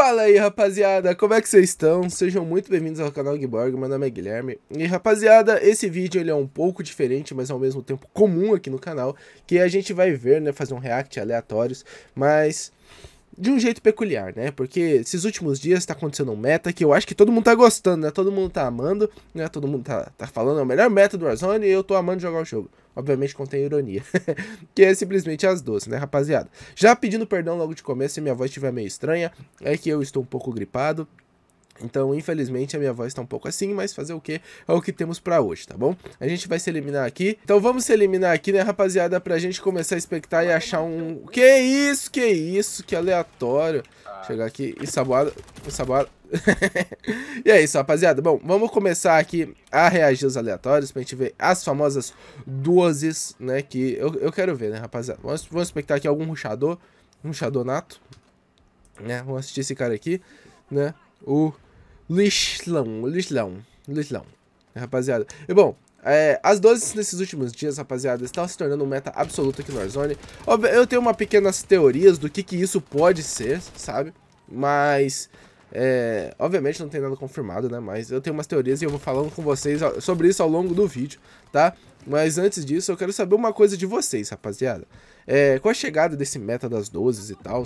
Fala aí rapaziada, como é que vocês estão? Sejam muito bem-vindos ao canal Gborg, meu nome é Guilherme E rapaziada, esse vídeo ele é um pouco diferente, mas ao mesmo tempo comum aqui no canal Que a gente vai ver, né, fazer um react aleatórios, mas de um jeito peculiar, né? Porque esses últimos dias tá acontecendo um meta que eu acho que todo mundo tá gostando, né? Todo mundo tá amando, né? Todo mundo tá, tá falando, é o melhor meta do Warzone e eu tô amando jogar o jogo obviamente contém ironia, que é simplesmente as doces, né, rapaziada? Já pedindo perdão logo de começo se minha voz estiver meio estranha, é que eu estou um pouco gripado, então, infelizmente, a minha voz está um pouco assim, mas fazer o que é o que temos para hoje, tá bom? A gente vai se eliminar aqui. Então vamos se eliminar aqui, né, rapaziada, pra gente começar a expectar e achar um... Que isso, que isso, que aleatório. Chegar aqui e saboada, e saboada. e é isso, rapaziada. Bom, vamos começar aqui a reagir os aleatórios pra gente ver as famosas doses, né, que eu, eu quero ver, né, rapaziada. Vamos, vamos expectar aqui algum ruxador, um ruxador nato, né, vamos assistir esse cara aqui, né, o... Lixlão, lixlão, lixlão. Rapaziada. E bom, é, as 12 nesses últimos dias, rapaziada, estão se tornando um meta absoluto aqui no Warzone. Eu tenho uma pequenas teorias do que, que isso pode ser, sabe? Mas, é, obviamente não tem nada confirmado, né? Mas eu tenho umas teorias e eu vou falando com vocês sobre isso ao longo do vídeo, tá? Mas antes disso, eu quero saber uma coisa de vocês, rapaziada. É, com a chegada desse meta das 12 e tal,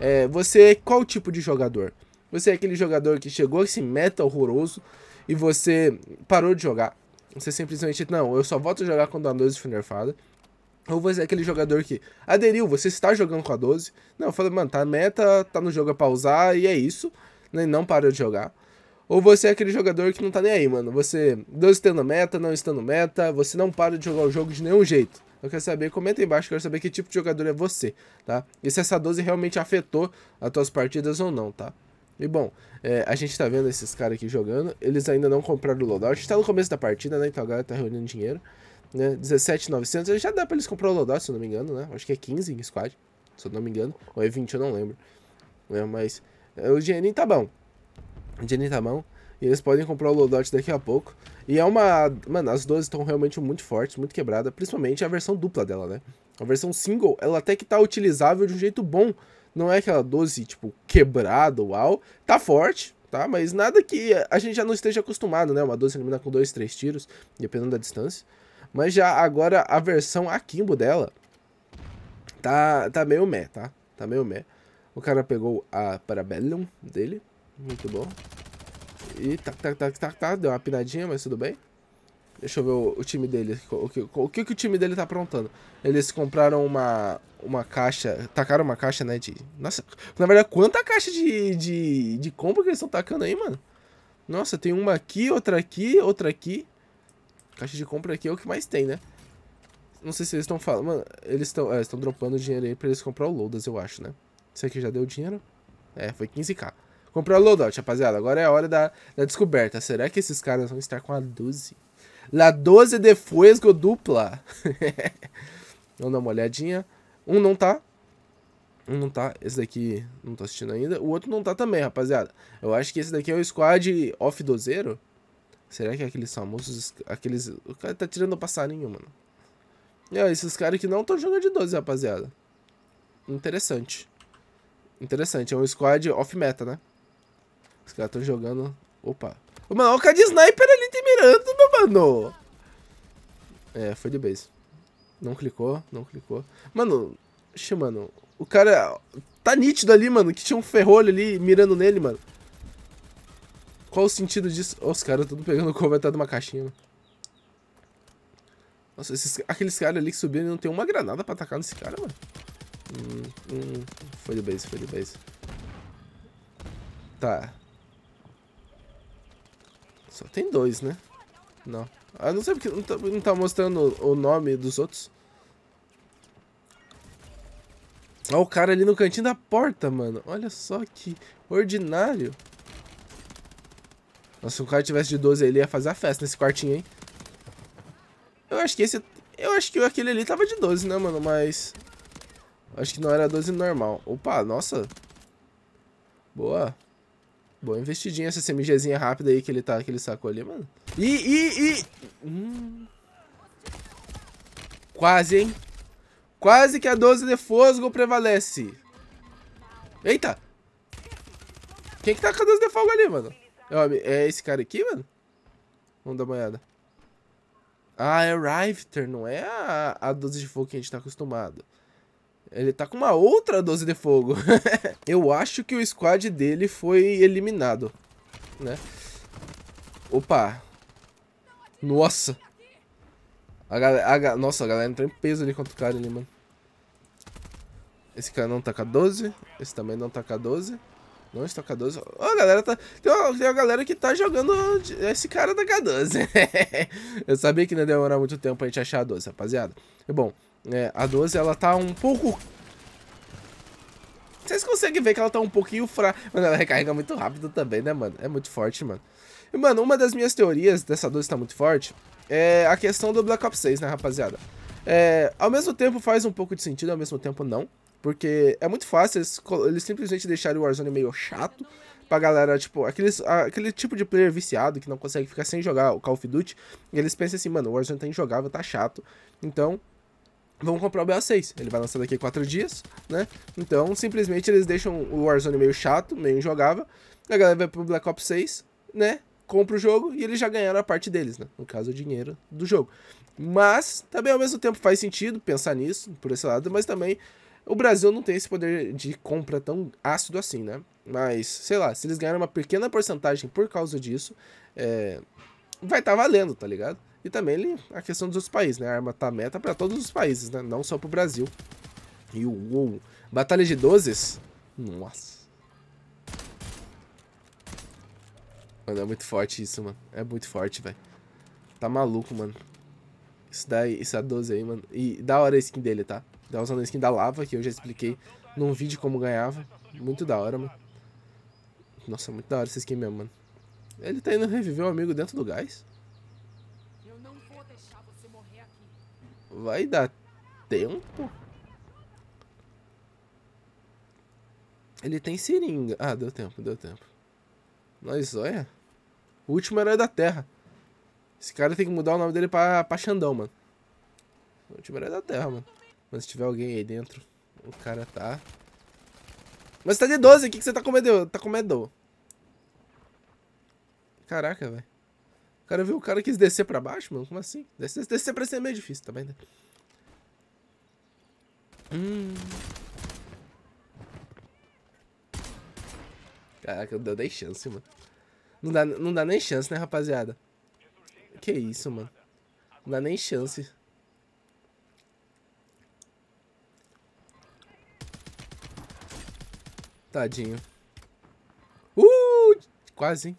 é, você, é qual tipo de jogador? Você é aquele jogador que chegou a esse meta horroroso e você parou de jogar. Você simplesmente, não, eu só volto a jogar quando a 12 foi nerfada. Ou você é aquele jogador que aderiu, você está jogando com a 12. Não, fala, mano, tá meta, tá no jogo a pausar e é isso. Né? Não parou de jogar. Ou você é aquele jogador que não tá nem aí, mano. Você, 12 estando meta, não estando meta, você não para de jogar o jogo de nenhum jeito. Eu quero saber, comenta aí embaixo, quero saber que tipo de jogador é você, tá? E se essa 12 realmente afetou as tuas partidas ou não, tá? E bom, é, a gente tá vendo esses caras aqui jogando. Eles ainda não compraram o loadout. Tá no começo da partida, né? Então galera tá reunindo dinheiro. Né? 17,900. Já dá pra eles comprar o loadout, se eu não me engano, né? Acho que é 15 em squad, se eu não me engano. Ou é 20, eu não lembro. Né? Mas é, o dinheirinho tá bom. O dinheirinho tá bom. E eles podem comprar o loadout daqui a pouco. E é uma... Mano, as 12 estão realmente muito fortes, muito quebrada. Principalmente a versão dupla dela, né? A versão single, ela até que tá utilizável de um jeito bom. Não é aquela 12, tipo, quebrada, uau. Tá forte, tá? Mas nada que a gente já não esteja acostumado, né? Uma 12 elimina com 2, 3 tiros, dependendo da distância. Mas já agora a versão Akimbo dela tá, tá meio meh, tá? Tá meio meh. O cara pegou a Parabellum dele, muito bom. E tac, tac, tac, tac, deu uma pinadinha, mas tudo bem. Deixa eu ver o, o time dele. O que, o que, o time dele tá aprontando? Eles compraram uma, uma caixa. Tacaram uma caixa, né? De. Nossa, na verdade, quanta caixa de, de, de compra que eles estão tacando aí, mano? Nossa, tem uma aqui, outra aqui, outra aqui. Caixa de compra aqui é o que mais tem, né? Não sei se eles estão falando. Mano, eles estão. É, estão dropando dinheiro aí pra eles comprar o Lodas, eu acho, né? Isso aqui já deu dinheiro? É, foi 15k. Comprar o Loadout, rapaziada. Agora é a hora da, da descoberta. Será que esses caras vão estar com a 12? La 12 de Fuesgo dupla. Vamos dar uma olhadinha. Um não tá. Um não tá. Esse daqui não tô tá assistindo ainda. O outro não tá também, rapaziada. Eu acho que esse daqui é o squad off dozeiro. Será que é aqueles famosos... Aqueles... O cara tá tirando o passarinho, mano. E, é, ó, esses caras que não estão jogando de 12, rapaziada. Interessante. Interessante. É um squad off-meta, né? Os caras estão jogando... Opa. Mano, olha o cara de sniper ali te mirando, mano? É, foi de base. Não clicou, não clicou. Mano, oxe, mano. O cara. Tá nítido ali, mano, que tinha um ferrolho ali mirando nele, mano. Qual o sentido disso? Oh, os caras tudo pegando o convertado de uma caixinha, mano. Nossa, esses, aqueles caras ali que subiram não tem uma granada pra atacar nesse cara, mano. Hum, hum, foi de base, foi de base. Tá. Só tem dois, né? Não. Ah, não sei porque não tá, não tá mostrando o nome dos outros. Olha ah, o cara ali no cantinho da porta, mano. Olha só que ordinário. Nossa, se o cara tivesse de 12 ele ia fazer a festa nesse quartinho, hein? Eu acho que esse... Eu acho que aquele ali tava de 12, né, mano? Mas... Acho que não era 12 normal. Opa, nossa. Boa. Boa investidinha essa SMGzinha rápida aí que ele, tá, que ele sacou ali, mano. E, ih, ih. Hum. Quase, hein? Quase que a 12 de fogo prevalece. Eita! Quem que tá com a 12 de fogo ali, mano? É, é esse cara aqui, mano? Vamos dar uma olhada. Ah, é Rifter, não é a, a 12 de fogo que a gente tá acostumado. Ele tá com uma outra 12 de fogo. Eu acho que o squad dele foi eliminado, né? Opa, nossa. A galera, a, nossa, a galera entrou em peso ali contra o cara ali, mano. Esse cara não tá com a 12. Esse também não tá com a 12. Não está com a 12. Ó, oh, a galera tá... Tem uma, tem uma galera que tá jogando esse cara da K12. Eu sabia que não ia demorar muito tempo pra gente achar a 12, rapaziada. E bom, é, a 12 ela tá um pouco vocês conseguem ver que ela tá um pouquinho fraca. Mano, ela recarrega muito rápido também, né, mano? É muito forte, mano. E, mano, uma das minhas teorias dessa 12 tá muito forte é a questão do Black Ops 6, né, rapaziada? É, ao mesmo tempo faz um pouco de sentido, ao mesmo tempo não. Porque é muito fácil eles, eles simplesmente deixarem o Warzone meio chato pra galera, tipo, aqueles, aquele tipo de player viciado que não consegue ficar sem jogar o Call of Duty. E eles pensam assim, mano, o Warzone tá injogável, tá chato. Então, vamos comprar o BA6. Ele vai lançar daqui a 4 dias, né? Então, simplesmente eles deixam o Warzone meio chato, meio injogável. A galera vai pro Black Ops 6, né? compra o jogo e eles já ganharam a parte deles, né? No caso, o dinheiro do jogo. Mas também ao mesmo tempo faz sentido pensar nisso, por esse lado, mas também o Brasil não tem esse poder de compra tão ácido assim, né? Mas, sei lá, se eles ganharem uma pequena porcentagem por causa disso, é... vai estar tá valendo, tá ligado? E também a questão dos outros países, né? A arma tá meta para todos os países, né? Não só pro Brasil. E o Batalha de Dozes? Nossa. Mano, é muito forte isso, mano. É muito forte, velho. Tá maluco, mano. Isso daí, isso é 12 aí, mano. E da hora a skin dele, tá? Tá usando a skin da lava, que eu já expliquei num vídeo como ganhava. Muito da hora, mano. Nossa, muito da hora essa skin mesmo, mano. Ele tá indo reviver o amigo dentro do gás. Vai dar tempo? Ele tem seringa. Ah, deu tempo, deu tempo. Nós olha. O último herói da Terra. Esse cara tem que mudar o nome dele pra, pra Xandão, mano. O último herói da Terra, mano. Mas se tiver alguém aí dentro, o cara tá... Mas você tá de 12, o que, que você tá comendo? Tá comendo? Caraca, velho. O cara viu o cara quis descer pra baixo, mano? Como assim? Descer, descer pra cima é meio difícil também, tá né? Hum... Caraca, deu dei chance, mano. Não dá, não dá nem chance, né, rapaziada? Que isso, mano. Não dá nem chance. Tadinho. Uh! Quase, hein?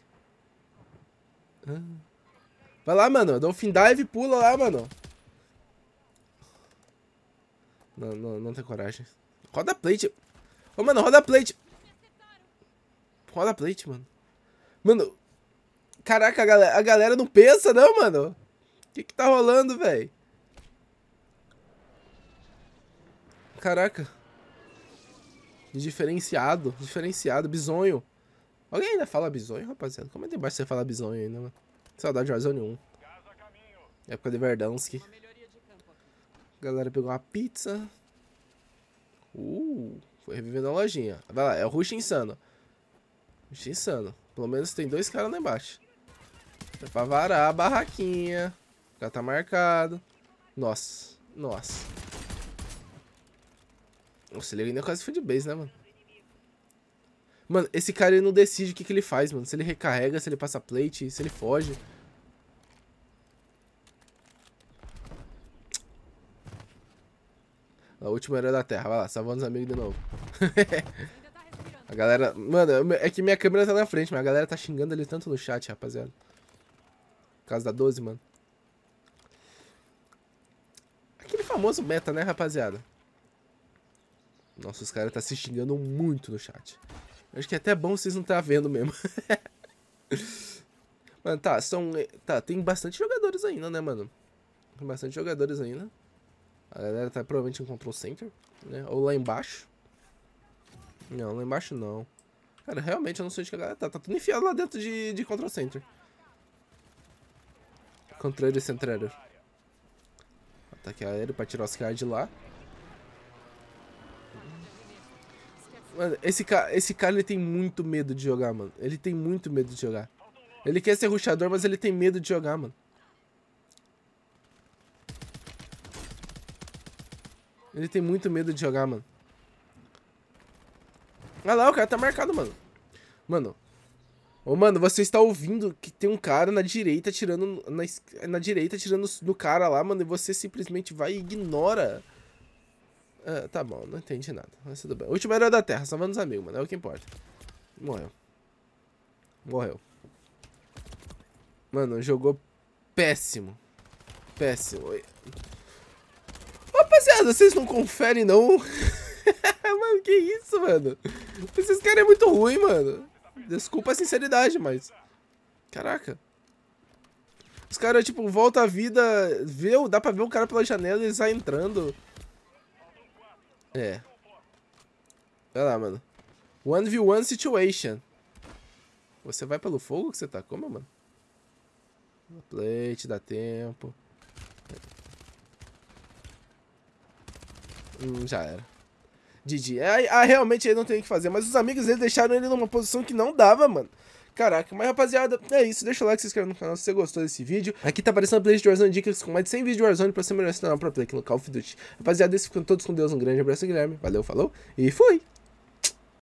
Ah. Vai lá, mano. Dolphin Dive, pula lá, mano. Não, não, não tem coragem. Roda plate. Ô, mano, roda plate. Roda plate, mano. Mano, caraca, a galera, a galera não pensa, não, mano. O que que tá rolando, velho? Caraca. Diferenciado, diferenciado, bizonho. Alguém ainda fala bizonho, rapaziada? Comenta é embaixo se você fala bizonho ainda, mano. Saudade de Warzone 1. Época de Verdansk. A galera pegou uma pizza. Uh, foi revivendo a lojinha. Vai lá, é o Rush Insano. Rush Insano. Pelo menos tem dois caras lá embaixo. É pra varar a barraquinha. O cara tá marcado. Nossa, nossa. Nossa, ele ainda é quase foi de base, né, mano? Mano, esse cara ele não decide o que, que ele faz, mano. Se ele recarrega, se ele passa plate, se ele foge. A última era da terra. Vai lá, salvando os amigos de novo. A galera... Mano, é que minha câmera tá na frente, mas a galera tá xingando ali tanto no chat, rapaziada. casa da 12, mano. Aquele famoso meta, né, rapaziada? Nossa, os caras tá se xingando muito no chat. Acho que é até bom vocês não tá vendo mesmo. mano, tá, são... Tá, tem bastante jogadores ainda, né, mano? Tem bastante jogadores ainda. A galera tá provavelmente em control center, né? Ou lá embaixo. Não, lá embaixo não. Cara, realmente eu não sei onde que a galera tá. Tá tudo enfiado lá dentro de, de Control Center. Contrário Centrário. Ataque aéreo pra tirar os caras de lá. Mano, esse, ca esse cara ele tem muito medo de jogar, mano. Ele tem muito medo de jogar. Ele quer ser ruxador, mas ele tem medo de jogar, mano. Ele tem muito medo de jogar, mano. Ah lá, o cara tá marcado, mano. Mano. Ô, mano, você está ouvindo que tem um cara na direita tirando. Na, na direita tirando no cara lá, mano, e você simplesmente vai e ignora. Ah, tá bom, não entendi nada. Mas tudo bem. Última herói da Terra, salvando os amigos, mano. É o que importa. Morreu. Morreu. Mano, jogou péssimo. Péssimo. Rapaziada, vocês não conferem, não? mano, que isso, mano? Esses caras é muito ruim, mano. Desculpa a sinceridade, mas... Caraca. Os caras, tipo, volta à vida, vê, dá pra ver o cara pela janela e ele sai entrando. É. Olha lá, mano. 1v1 situation. Você vai pelo fogo que você tá como, mano? Plate, dá tempo. Hum, já era. Didi. É aí ah, realmente ele não tem o que fazer. Mas os amigos dele deixaram ele numa posição que não dava, mano. Caraca, mas rapaziada, é isso. Deixa o like, se inscreve no canal se você gostou desse vídeo. Aqui tá aparecendo a playlist de Warzone Dicas com mais de 100 vídeos de Warzone pra você melhor se tornar play aqui no Call of Duty. Rapaziada, esse ficando todos com Deus. Um grande abraço, Guilherme. Valeu, falou e fui!